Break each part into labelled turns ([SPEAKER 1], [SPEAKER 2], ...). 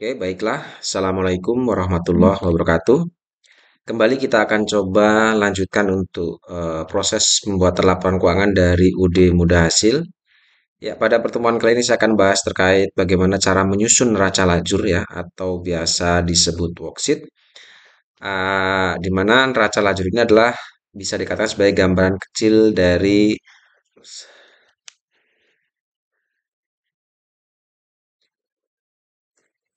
[SPEAKER 1] Oke, baiklah. Assalamualaikum warahmatullahi wabarakatuh. Kembali kita akan coba lanjutkan untuk uh, proses membuat laporan keuangan dari UD Muda Hasil. Ya, pada pertemuan kali ini saya akan bahas terkait bagaimana cara menyusun neraca lajur ya, atau biasa disebut worksheet. Uh, di mana neraca lajur ini adalah bisa dikatakan sebagai gambaran kecil dari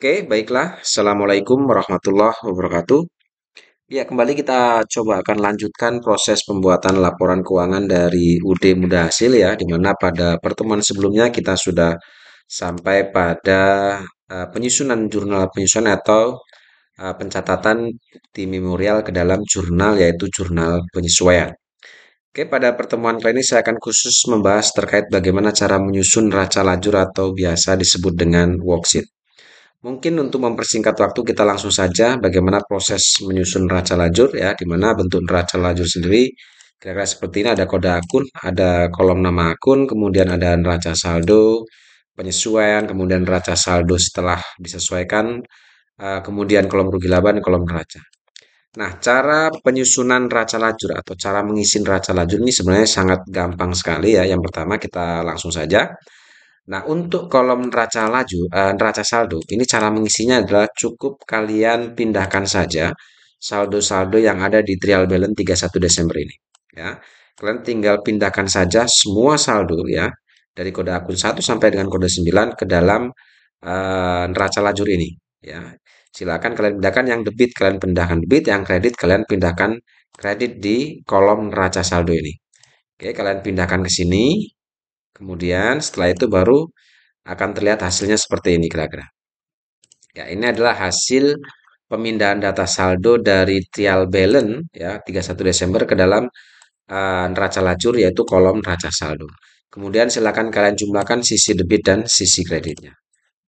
[SPEAKER 1] Oke, baiklah. Assalamualaikum warahmatullahi wabarakatuh. Ya, kembali kita coba akan lanjutkan proses pembuatan laporan keuangan dari UD Muda Hasil ya, di mana pada pertemuan sebelumnya kita sudah sampai pada uh, penyusunan jurnal penyusunan atau uh, pencatatan di memorial ke dalam jurnal yaitu jurnal penyesuaian. Oke, pada pertemuan kali ini saya akan khusus membahas terkait bagaimana cara menyusun raca lajur atau biasa disebut dengan worksheet. Mungkin untuk mempersingkat waktu kita langsung saja bagaimana proses menyusun neraca lajur ya di mana bentuk neraca lajur sendiri kira-kira seperti ini ada kode akun, ada kolom nama akun, kemudian ada neraca saldo, penyesuaian, kemudian neraca saldo setelah disesuaikan, eh, kemudian kolom rugi laba dan kolom neraca. Nah, cara penyusunan neraca lajur atau cara mengisi neraca lajur ini sebenarnya sangat gampang sekali ya. Yang pertama kita langsung saja Nah, untuk kolom neraca laju, uh, neraca saldo, ini cara mengisinya adalah cukup kalian pindahkan saja saldo-saldo yang ada di trial balance 31 Desember ini, ya. Kalian tinggal pindahkan saja semua saldo ya dari kode akun 1 sampai dengan kode 9 ke dalam uh, neraca lajur ini, ya. Silakan kalian pindahkan yang debit kalian pindahkan debit, yang kredit kalian pindahkan kredit di kolom neraca saldo ini. Oke, kalian pindahkan ke sini Kemudian setelah itu baru akan terlihat hasilnya seperti ini kira-kira. Ya, ini adalah hasil pemindahan data saldo dari trial balance ya 31 Desember ke dalam uh, neraca lacur yaitu kolom neraca saldo. Kemudian silakan kalian jumlahkan sisi debit dan sisi kreditnya.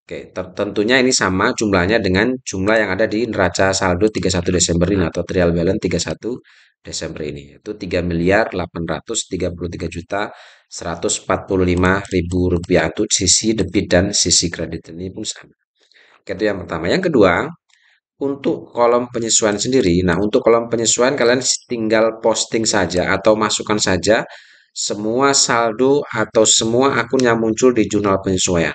[SPEAKER 1] Oke, tentunya ini sama jumlahnya dengan jumlah yang ada di neraca saldo 31 Desember ini atau trial balance 31 Desember ini yaitu 3 miliar 833 juta 145 ribu rupiah itu sisi debit dan sisi kredit ini pun sama. Oke, itu yang pertama. Yang kedua, untuk kolom penyesuaian sendiri, nah untuk kolom penyesuaian kalian tinggal posting saja atau masukkan saja semua saldo atau semua akun yang muncul di jurnal penyesuaian.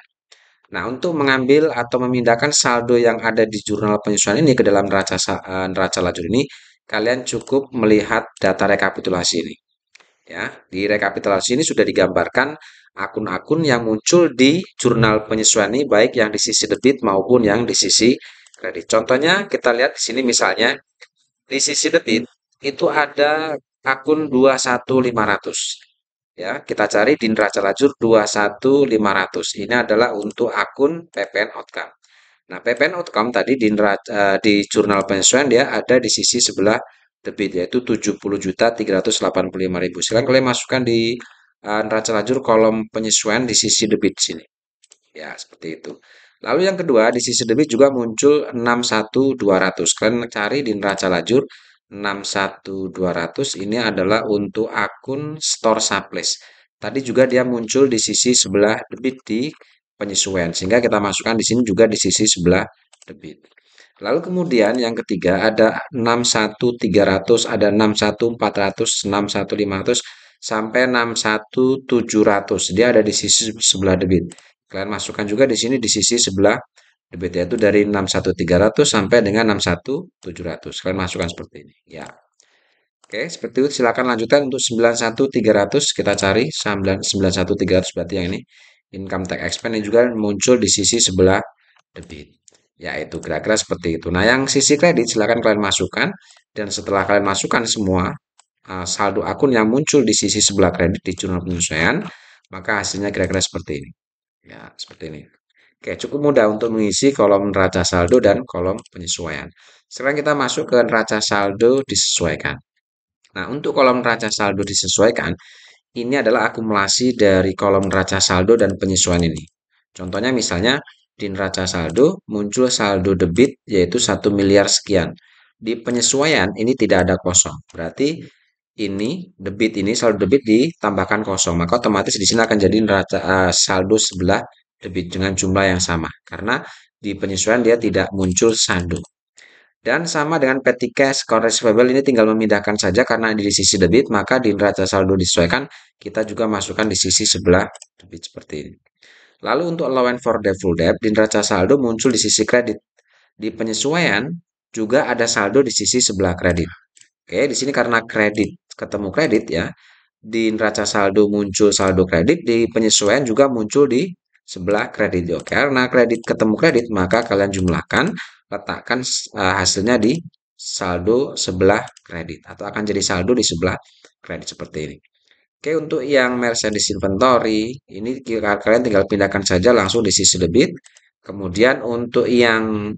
[SPEAKER 1] Nah, untuk mengambil atau memindahkan saldo yang ada di jurnal penyesuaian ini ke dalam neraca eh, neraca lajur ini, kalian cukup melihat data rekapitulasi ini. Ya, di rekapitulasi ini sudah digambarkan akun-akun yang muncul di jurnal penyesuaian ini baik yang di sisi debit maupun yang di sisi kredit. Contohnya kita lihat di sini misalnya di sisi debit itu ada akun 21500. Ya, kita cari di neraca lajur 21500. Ini adalah untuk akun PPN outcome. Nah, PPN outcome tadi di, uh, di jurnal pensiun dia ada di sisi sebelah debit yaitu juta ribu Silakan kalian masukkan di uh, eh, neraca lajur kolom penyesuaian di sisi debit sini. Ya, seperti itu. Lalu yang kedua, di sisi debit juga muncul 61200. Kalian cari di neraca lajur 61200 ini adalah untuk akun store supplies. Tadi juga dia muncul di sisi sebelah debit di penyesuaian sehingga kita masukkan di sini juga di sisi sebelah debit. Lalu kemudian yang ketiga ada 61300, ada 61400, 61500 sampai 61700. Dia ada di sisi sebelah debit. Kalian masukkan juga di sini di sisi sebelah debit yaitu dari 61300 sampai dengan 61700. Kalian masukkan seperti ini. Ya. Oke, seperti itu silakan lanjutkan untuk 91300 kita cari 91300 berarti yang ini income tax expense yang juga muncul di sisi sebelah debit yaitu kira-kira seperti itu nah yang sisi kredit silahkan kalian masukkan dan setelah kalian masukkan semua uh, saldo akun yang muncul di sisi sebelah kredit di jurnal penyesuaian maka hasilnya kira-kira seperti ini ya seperti ini Oke, cukup mudah untuk mengisi kolom neraca saldo dan kolom penyesuaian. Sekarang kita masuk ke neraca saldo disesuaikan. Nah, untuk kolom neraca saldo disesuaikan, ini adalah akumulasi dari kolom neraca saldo dan penyesuaian ini. Contohnya misalnya di neraca saldo muncul saldo debit yaitu 1 miliar sekian. Di penyesuaian ini tidak ada kosong. Berarti ini debit ini saldo debit ditambahkan kosong. Maka otomatis di sini akan jadi neraca uh, saldo sebelah debit dengan jumlah yang sama. Karena di penyesuaian dia tidak muncul saldo. Dan sama dengan petty cash, account receivable ini tinggal memindahkan saja karena di sisi debit maka di neraca saldo disesuaikan kita juga masukkan di sisi sebelah debit seperti ini. Lalu untuk allowance for doubtful debt di neraca saldo muncul di sisi kredit. Di penyesuaian juga ada saldo di sisi sebelah kredit. Oke, di sini karena kredit ketemu kredit ya, di neraca saldo muncul saldo kredit, di penyesuaian juga muncul di sebelah kredit joker. Nah, kredit ketemu kredit, maka kalian jumlahkan, letakkan uh, hasilnya di saldo sebelah kredit atau akan jadi saldo di sebelah kredit seperti ini. Oke, untuk yang Mercedes inventory, ini kalian tinggal pindahkan saja langsung di sisi debit. Kemudian untuk yang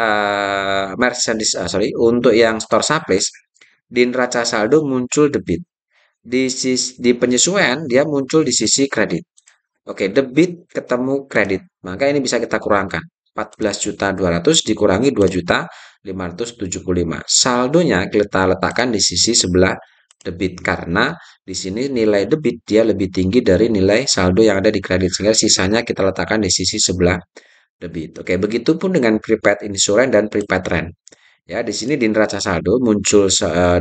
[SPEAKER 1] uh, Mercedes uh, sorry, untuk yang store supplies di neraca saldo muncul debit. Di sis, di penyesuaian dia muncul di sisi kredit. Oke, debit ketemu kredit. Maka ini bisa kita kurangkan. 14.200 dikurangi 2.575. Saldonya kita letakkan di sisi sebelah debit karena di sini nilai debit dia lebih tinggi dari nilai saldo yang ada di kredit sehingga sisanya kita letakkan di sisi sebelah debit. Oke, begitupun dengan prepaid insurance dan prepaid rent. Ya, di sini di neraca saldo muncul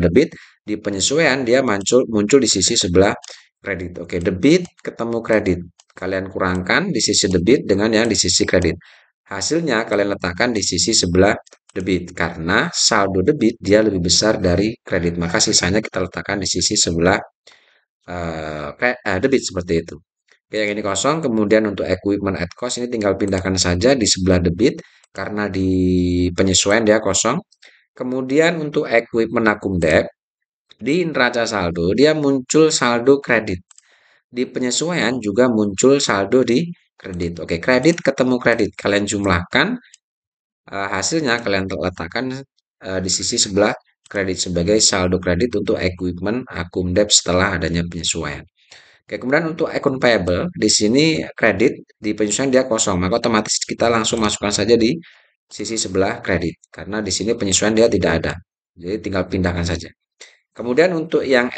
[SPEAKER 1] debit, eh, di penyesuaian dia muncul muncul di sisi sebelah kredit. Oke, debit ketemu kredit. Kalian kurangkan di sisi debit dengan yang di sisi kredit. Hasilnya kalian letakkan di sisi sebelah debit karena saldo debit dia lebih besar dari kredit. Maka sisanya kita letakkan di sisi sebelah uh, debit seperti itu. Oke, yang ini kosong. Kemudian untuk equipment at cost ini tinggal pindahkan saja di sebelah debit karena di penyesuaian dia kosong. Kemudian untuk equipment akum debt di neraca saldo dia muncul saldo kredit. Di penyesuaian juga muncul saldo di kredit. Oke, kredit ketemu kredit. Kalian jumlahkan uh, hasilnya kalian letakkan uh, eh, di sisi sebelah kredit sebagai saldo kredit untuk equipment akum debt setelah adanya penyesuaian. Oke, kemudian untuk account payable di sini kredit di penyesuaian dia kosong, maka otomatis kita langsung masukkan saja di sisi sebelah kredit karena di sini penyesuaian dia tidak ada. Jadi tinggal pindahkan saja. Kemudian untuk yang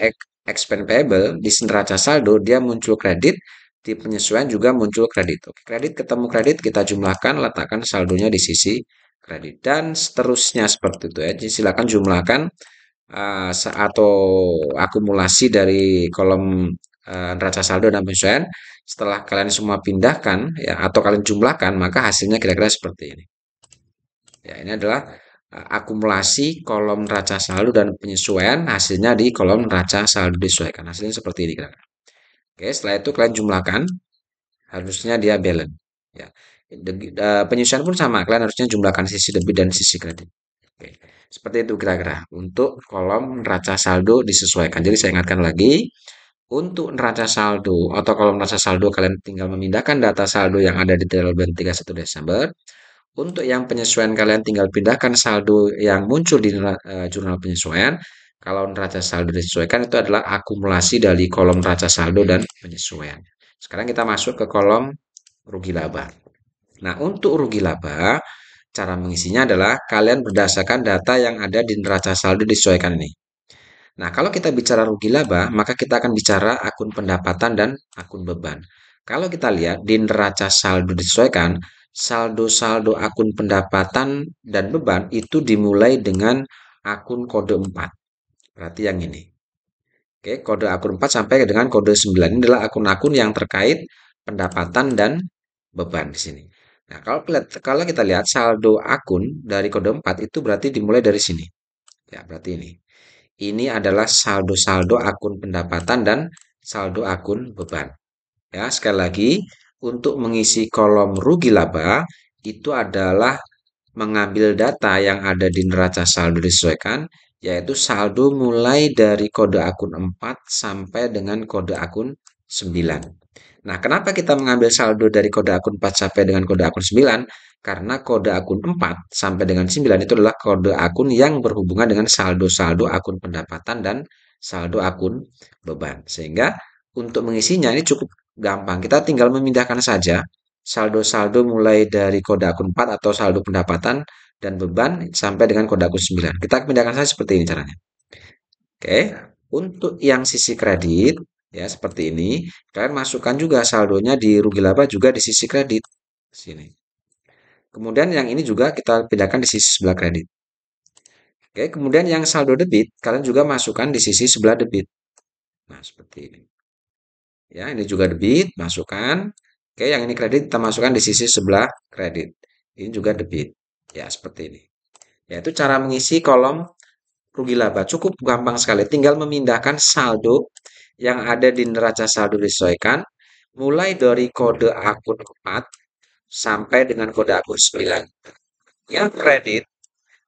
[SPEAKER 1] expense payable di neraca saldo dia muncul kredit di penyesuaian juga muncul kredit. Oke, kredit ketemu kredit kita jumlahkan, letakkan saldonya di sisi kredit dan seterusnya seperti itu ya. Jadi silakan jumlahkan uh, atau akumulasi dari kolom uh, eh, neraca saldo dan penyesuaian. Setelah kalian semua pindahkan ya atau kalian jumlahkan, maka hasilnya kira-kira seperti ini. Ya, ini adalah Eh, akumulasi kolom neraca saldo dan penyesuaian hasilnya di kolom neraca saldo disesuaikan hasilnya seperti ini kira Oke setelah itu kalian jumlahkan harusnya dia balance ya eh, penyesuaian pun sama kalian harusnya jumlahkan sisi debit dan sisi kredit. Oke seperti itu kira-kira untuk kolom neraca saldo disesuaikan. Jadi saya ingatkan lagi untuk neraca saldo atau kolom neraca saldo kalian tinggal memindahkan data saldo yang ada di tanggal 31 Desember untuk yang penyesuaian kalian tinggal pindahkan saldo yang muncul di uh, jurnal penyesuaian. Kalau neraca saldo disesuaikan itu adalah akumulasi dari kolom neraca saldo dan penyesuaian. Sekarang kita masuk ke kolom rugi laba. Nah, untuk rugi laba, cara mengisinya adalah kalian berdasarkan data yang ada di neraca saldo disesuaikan ini. Nah, kalau kita bicara rugi laba, maka kita akan bicara akun pendapatan dan akun beban. Kalau kita lihat di neraca saldo disesuaikan, saldo-saldo akun pendapatan dan beban itu dimulai dengan akun kode 4. Berarti yang ini. Oke, kode akun 4 sampai dengan kode 9 ini adalah akun-akun yang terkait pendapatan dan beban di sini. Nah, kalau kalau kita lihat saldo akun dari kode 4 itu berarti dimulai dari sini. Ya, berarti ini. Ini adalah saldo-saldo akun pendapatan dan saldo akun beban. Ya, sekali lagi untuk mengisi kolom rugi laba itu adalah mengambil data yang ada di neraca saldo disesuaikan, yaitu saldo mulai dari kode akun 4 sampai dengan kode akun 9. Nah, kenapa kita mengambil saldo dari kode akun 4 sampai dengan kode akun 9? Karena kode akun 4 sampai dengan 9 itu adalah kode akun yang berhubungan dengan saldo-saldo akun pendapatan dan saldo akun beban. Sehingga untuk mengisinya ini cukup Gampang, kita tinggal memindahkan saja saldo-saldo mulai dari kode akun 4 atau saldo pendapatan dan beban sampai dengan kode akun 9. Kita pindahkan saja seperti ini caranya. Oke, untuk yang sisi kredit ya seperti ini, kalian masukkan juga saldonya di rugi laba juga di sisi kredit sini. Kemudian yang ini juga kita pindahkan di sisi sebelah kredit. Oke, kemudian yang saldo debit kalian juga masukkan di sisi sebelah debit. Nah, seperti ini. Ya, ini juga debit, masukkan. Oke, yang ini kredit kita masukkan di sisi sebelah kredit. Ini juga debit. Ya, seperti ini. Yaitu cara mengisi kolom rugi laba. Cukup gampang sekali. Tinggal memindahkan saldo yang ada di neraca saldo disesuaikan. Mulai dari kode akun 4 sampai dengan kode akun 9. Yang kredit,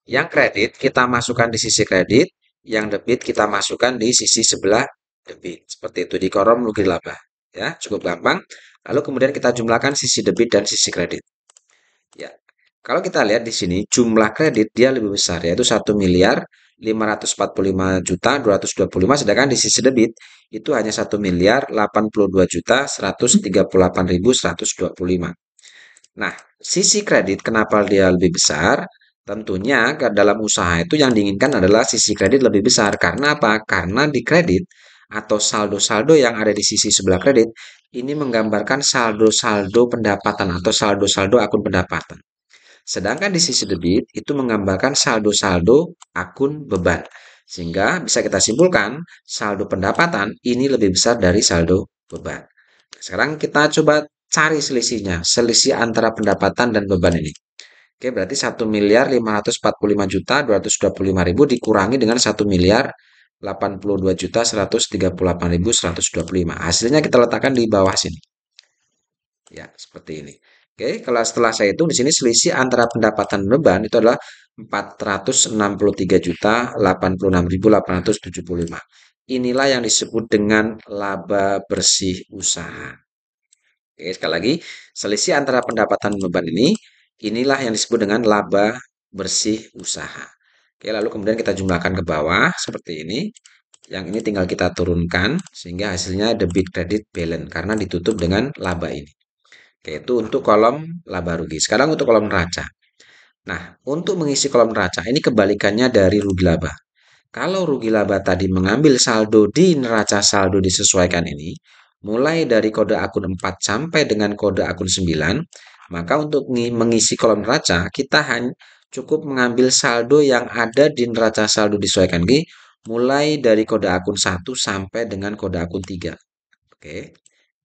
[SPEAKER 1] yang kredit kita masukkan di sisi kredit. Yang debit kita masukkan di sisi sebelah debit. Seperti itu di kolom rugi laba. Ya, cukup gampang. Lalu kemudian kita jumlahkan sisi debit dan sisi kredit. Ya. Kalau kita lihat di sini jumlah kredit dia lebih besar yaitu 1 miliar 545 juta 225 sedangkan di sisi debit itu hanya 1 miliar 82 juta 138.125. Nah, sisi kredit kenapa dia lebih besar? Tentunya dalam usaha itu yang diinginkan adalah sisi kredit lebih besar. Karena apa? Karena di kredit atau saldo-saldo yang ada di sisi sebelah kredit ini menggambarkan saldo-saldo pendapatan atau saldo-saldo akun pendapatan. Sedangkan di sisi debit itu menggambarkan saldo-saldo akun beban. Sehingga bisa kita simpulkan saldo pendapatan ini lebih besar dari saldo beban. Nah, sekarang kita coba cari selisihnya, selisih antara pendapatan dan beban ini. Oke, berarti 1 miliar 545 juta 225 ribu dikurangi dengan 1 miliar 82.138.125. Hasilnya kita letakkan di bawah sini. Ya, seperti ini. Oke, kalau setelah saya hitung di sini selisih antara pendapatan beban itu adalah 463.086.875. Inilah yang disebut dengan laba bersih usaha. Oke, sekali lagi, selisih antara pendapatan beban ini inilah yang disebut dengan laba bersih usaha. Oke, lalu kemudian kita jumlahkan ke bawah seperti ini. Yang ini tinggal kita turunkan sehingga hasilnya debit kredit balance karena ditutup dengan laba ini. Oke, itu untuk kolom laba rugi. Sekarang untuk kolom neraca. Nah, untuk mengisi kolom neraca ini kebalikannya dari rugi laba. Kalau rugi laba tadi mengambil saldo di neraca saldo disesuaikan ini, mulai dari kode akun 4 sampai dengan kode akun 9, maka untuk mengisi kolom neraca kita hanya cukup mengambil saldo yang ada di neraca saldo disesuaikan lagi mulai dari kode akun 1 sampai dengan kode akun 3. Oke.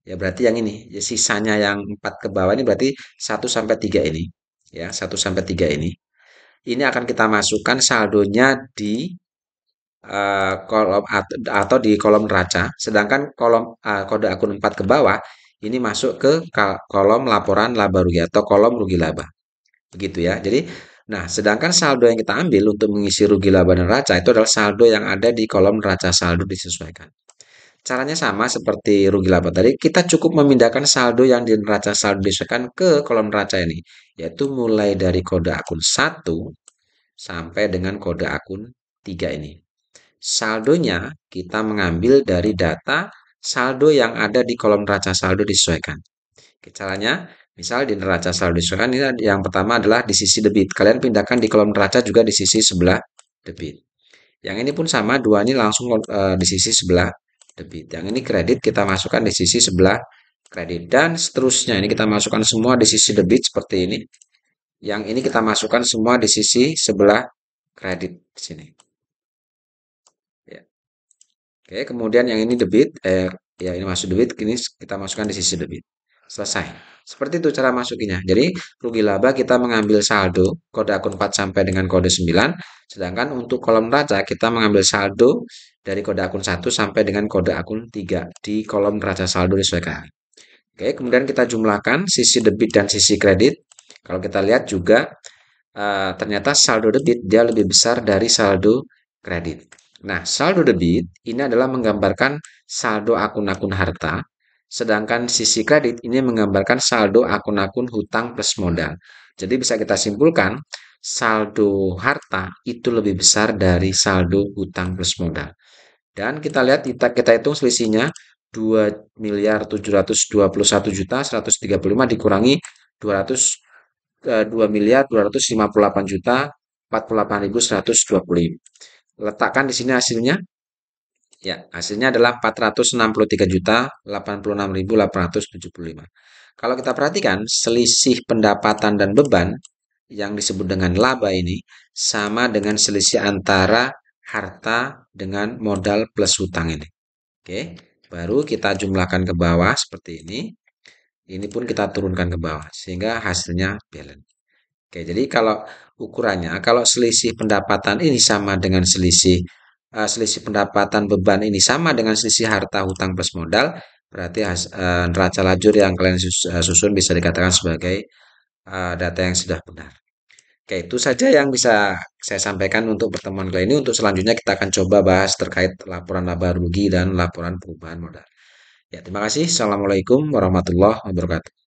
[SPEAKER 1] Ya berarti yang ini, ya sisanya yang 4 ke bawah ini berarti 1 sampai 3 ini. Ya, 1 sampai 3 ini. Ini akan kita masukkan saldonya di uh, kolom atau di kolom neraca, sedangkan kolom uh, kode akun 4 ke bawah ini masuk ke kolom laporan laba rugi atau kolom rugi laba. Begitu ya. Jadi Nah, sedangkan saldo yang kita ambil untuk mengisi rugi laba neraca itu adalah saldo yang ada di kolom neraca saldo disesuaikan. Caranya sama seperti rugi laba tadi, kita cukup memindahkan saldo yang di neraca saldo disesuaikan ke kolom neraca ini, yaitu mulai dari kode akun 1 sampai dengan kode akun 3 ini. Saldonya kita mengambil dari data saldo yang ada di kolom neraca saldo disesuaikan. Caranya, Misal di neraca saldo disesuaikan ini yang pertama adalah di sisi debit. Kalian pindahkan di kolom neraca juga di sisi sebelah debit. Yang ini pun sama, dua ini langsung uh, di sisi sebelah debit. Yang ini kredit kita masukkan di sisi sebelah kredit dan seterusnya. Ini kita masukkan semua di sisi debit seperti ini. Yang ini kita masukkan semua di sisi sebelah kredit sini. Ya. Oke, kemudian yang ini debit, eh, ya ini masuk debit, ini kita masukkan di sisi debit selesai. Seperti itu cara masukinya. Jadi rugi laba kita mengambil saldo kode akun 4 sampai dengan kode 9. Sedangkan untuk kolom raja kita mengambil saldo dari kode akun 1 sampai dengan kode akun 3 di kolom raja saldo disesuaikan. Oke, kemudian kita jumlahkan sisi debit dan sisi kredit. Kalau kita lihat juga eh, ternyata saldo debit dia lebih besar dari saldo kredit. Nah, saldo debit ini adalah menggambarkan saldo akun-akun harta Sedangkan sisi kredit ini menggambarkan saldo akun-akun hutang plus modal. Jadi bisa kita simpulkan saldo harta itu lebih besar dari saldo hutang plus modal. Dan kita lihat kita, kita hitung selisihnya 2 miliar 721 juta 135 dikurangi 200 2 eh, miliar 258 juta 48.125. Letakkan di sini hasilnya Ya, hasilnya adalah juta 463.086.875. Kalau kita perhatikan, selisih pendapatan dan beban yang disebut dengan laba ini sama dengan selisih antara harta dengan modal plus hutang ini. Oke, baru kita jumlahkan ke bawah seperti ini. Ini pun kita turunkan ke bawah sehingga hasilnya balance. Oke, jadi kalau ukurannya, kalau selisih pendapatan ini sama dengan selisih Eh, selisih pendapatan beban ini sama dengan selisih harta hutang plus modal, berarti uh, neraca lajur yang kalian eh, susun bisa dikatakan sebagai uh, data yang sudah benar. Oke, itu saja yang bisa saya sampaikan untuk pertemuan kali ini. Untuk selanjutnya kita akan coba bahas terkait laporan laba rugi dan laporan perubahan modal. Ya, terima kasih. Assalamualaikum warahmatullahi wabarakatuh.